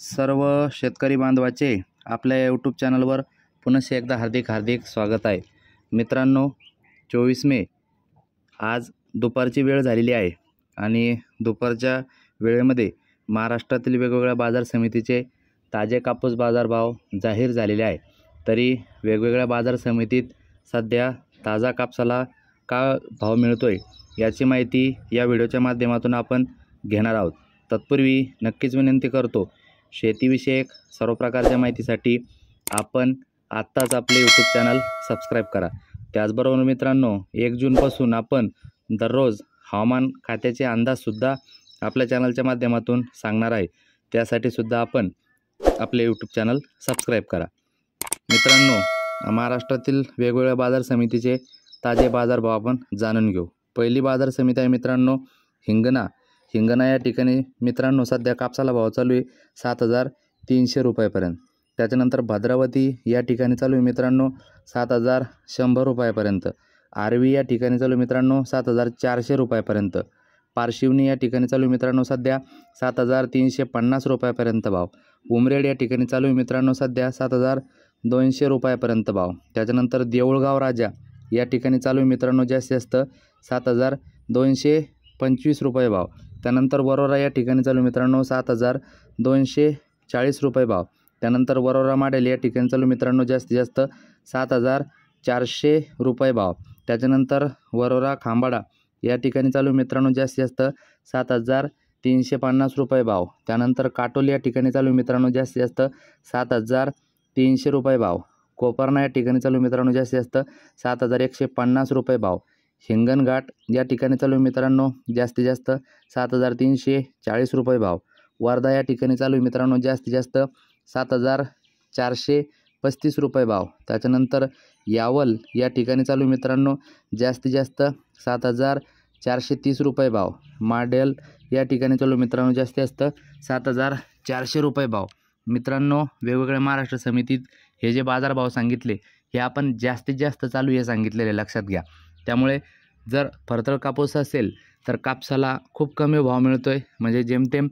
सर्व शेतकरी बांधवाचे आपल्या यूट्यूब चॅनलवर पुन्हा एकदा हार्दिक हार्दिक स्वागत आहे मित्रांनो चोवीस मे आज दुपारची वेळ झालेली आहे आणि दुपारच्या वेळेमध्ये महाराष्ट्रातील वेगवेगळ्या बाजार समितीचे ताजे कापूस बाजारभाव जाहीर झालेले आहे तरी वेगवेगळ्या बाजार समितीत सध्या ताजा कापसाला का भाव मिळतो आहे याची माहिती या व्हिडिओच्या माध्यमातून आपण घेणार आहोत तत्पूर्वी नक्कीच विनंती करतो शेतीविषयक सर्व प्रकारच्या माहितीसाठी आपण आत्ताच आपले यूट्यूब चॅनल सबस्क्राईब करा त्याचबरोबर मित्रांनो एक जूनपासून आपण दररोज हवामान खात्याचे अंदाजसुद्धा आपल्या चॅनलच्या माध्यमातून सांगणार आहे त्यासाठी सुद्धा आपण आपले यूट्यूब चॅनल सबस्क्राईब करा मित्रांनो महाराष्ट्रातील वेगवेगळ्या बाजार समितीचे ताजे बाजारभाव आपण जाणून घेऊ पहिली बाजार समिती आहे मित्रांनो हिंगणा हिंगणा या ठिकाणी मित्रांनो सध्या कापसाला भाव चालू आहे सात हजार तीनशे रुपयापर्यंत त्याच्यानंतर भद्रावती या ठिकाणी चालू आहे मित्रांनो सात हजार शंभर रुपयापर्यंत आरवी या ठिकाणी चालू मित्रांनो सात हजार चारशे रुपयापर्यंत पारशिवनी या ठिकाणी चालू मित्रांनो सध्या सात हजार तीनशे पन्नास रुपयापर्यंत भाव उमरेड या ठिकाणी चालू मित्रांनो सध्या सात हजार दोनशे रुपयापर्यंत भाव त्याच्यानंतर देऊळगाव राजा या ठिकाणी चालू मित्रांनो जास्तीत जास्त सात हजार दोनशे पंचवीस रुपये भाव त्यानंतर वरोरा या ठिकाणी चालू मित्रांनो सात हजार दोनशे चाळीस रुपये भाव त्यानंतर वरोरा माडेल या ठिकाणी चालू मित्रांनो जास्तीत जास्त सात हजार चारशे रुपये भाव त्याच्यानंतर वरोरा खांबाडा या ठिकाणी चालू मित्रांनो जास्तीत जास्त सात हजार तीनशे पन्नास रुपये भाव त्यानंतर काटोल या ठिकाणी चालू मित्रांनो जास्तीत जास्त सात हजार तीनशे रुपये भाव कोपर्णा या ठिकाणी चालू मित्रांनो जास्तीत जास्त सात हजार एकशे पन्नास रुपये भाव हिंगणघाट या ठिकाणी चालू मित्रांनो जास्तीत जास्त सात हजार तीनशे चाळीस रुपये भाव वर्धा या ठिकाणी चालू मित्रांनो जास्तीत जास्त सात हजार चारशे पस्तीस रुपये भाव त्याच्यानंतर यावल या ठिकाणी चालू मित्रांनो जास्तीत जास्त सात हजार चारशे तीस रुपये भाव माडेल या ठिकाणी चालू मित्रांनो जास्तीत जास्त सात हजार चारशे रुपये भाव मित्रांनो वेगवेगळ्या महाराष्ट्र समितीत हे जे बाजारभाव सांगितले हे आपण जास्तीत जास्त चालू हे सांगितलेले लक्षात घ्या त्यामुळे जर फरतळ कापूस असेल तर कापसाला खूप कमी भाव मिळतो आहे म्हणजे जेमतेम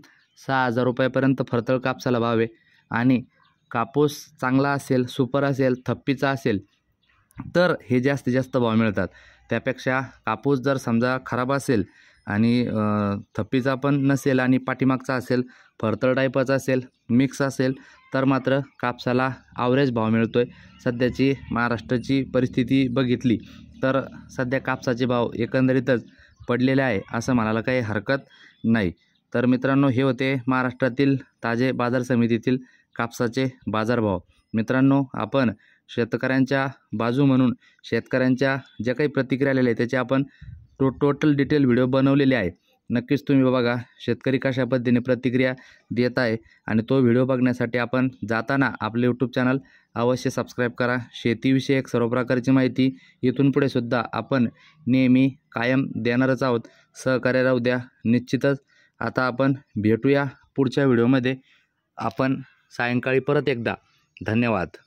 सहा हजार रुपयापर्यंत फरतळ कापसाला भाव आहे आणि कापूस चांगला असेल सुपर असेल थप्पीचा असेल तर हे जास्तीत जास्त भाव मिळतात त्यापेक्षा कापूस जर समजा खराब असेल आणि थप्पीचा पण नसेल आणि पाठीमागचा असेल फरतळ टाईपचा असेल मिक्स असेल तर मात्र कापसाला आवरेज भाव मिळतो आहे सध्याची महाराष्ट्राची परिस्थिती बघितली तर सध्या कापसाचे भाव एकंदरीतच पडलेले आहे असं म्हणायला काही हरकत नाही तर मित्रांनो हे होते महाराष्ट्रातील ताजे बाजार समितीतील कापसाचे बाजारभाव मित्रांनो आपण शेतकऱ्यांच्या बाजू म्हणून शेतकऱ्यांच्या ज्या काही प्रतिक्रिया आलेल्या आहेत त्याचे आपण टो टोटल डिटेल व्हिडिओ बनवलेले आहे नक्कीच तुम्ही बघा शेतकरी कशा पद्धतीने प्रतिक्रिया देत आहे आणि तो व्हिडिओ बघण्यासाठी आपण जाताना आपले यूट्यूब चॅनल अवश्य सबस्क्राईब करा शेतीविषयक सर्व प्रकारची माहिती इथून पुढे सुद्धा आपण नेहमी कायम देणारच आहोत सहकार्य राहू द्या निश्चितच आता आपण भेटूया पुढच्या व्हिडिओमध्ये आपण सायंकाळी परत एकदा धन्यवाद